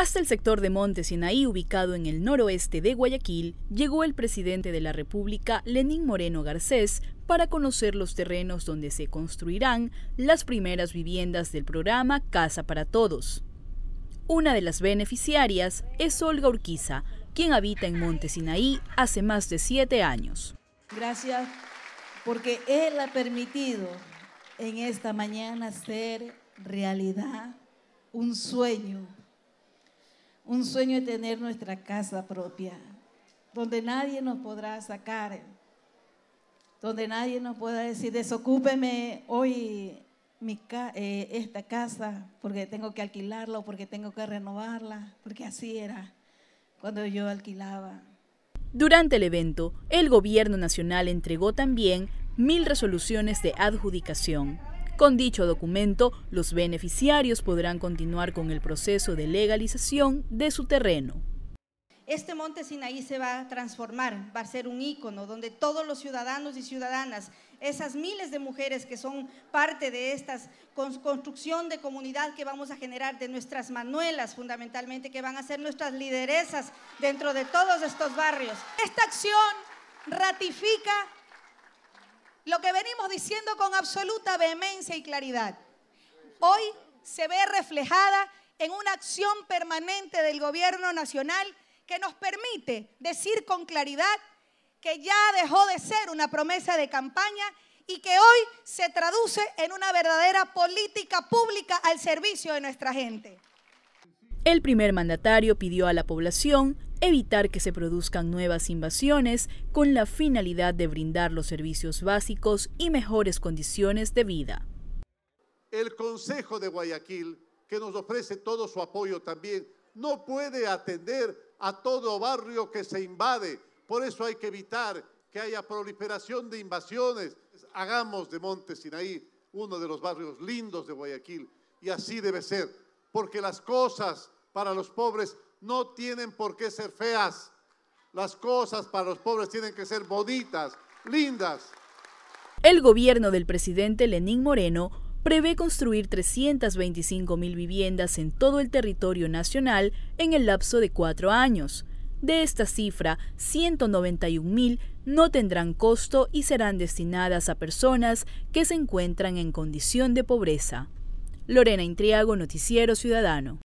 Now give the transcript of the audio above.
Hasta el sector de Monte Sinaí, ubicado en el noroeste de Guayaquil, llegó el presidente de la República, Lenín Moreno Garcés, para conocer los terrenos donde se construirán las primeras viviendas del programa Casa para Todos. Una de las beneficiarias es Olga Urquiza, quien habita en Monte Sinaí hace más de siete años. Gracias, porque Él ha permitido en esta mañana ser realidad un sueño un sueño de tener nuestra casa propia, donde nadie nos podrá sacar, donde nadie nos pueda decir, desocúpeme hoy eh, esta casa porque tengo que alquilarla o porque tengo que renovarla, porque así era cuando yo alquilaba. Durante el evento, el Gobierno Nacional entregó también mil resoluciones de adjudicación. Con dicho documento, los beneficiarios podrán continuar con el proceso de legalización de su terreno. Este monte Sinaí se va a transformar, va a ser un ícono donde todos los ciudadanos y ciudadanas, esas miles de mujeres que son parte de esta construcción de comunidad que vamos a generar, de nuestras manuelas fundamentalmente, que van a ser nuestras lideresas dentro de todos estos barrios. Esta acción ratifica lo que venimos diciendo con absoluta vehemencia y claridad. Hoy se ve reflejada en una acción permanente del gobierno nacional que nos permite decir con claridad que ya dejó de ser una promesa de campaña y que hoy se traduce en una verdadera política pública al servicio de nuestra gente. El primer mandatario pidió a la población evitar que se produzcan nuevas invasiones con la finalidad de brindar los servicios básicos y mejores condiciones de vida. El Consejo de Guayaquil, que nos ofrece todo su apoyo también, no puede atender a todo barrio que se invade. Por eso hay que evitar que haya proliferación de invasiones. Hagamos de Monte Sinaí uno de los barrios lindos de Guayaquil y así debe ser porque las cosas para los pobres no tienen por qué ser feas. Las cosas para los pobres tienen que ser bonitas, lindas. El gobierno del presidente Lenín Moreno prevé construir 325 mil viviendas en todo el territorio nacional en el lapso de cuatro años. De esta cifra, 191 mil no tendrán costo y serán destinadas a personas que se encuentran en condición de pobreza. Lorena Intriago, Noticiero Ciudadano.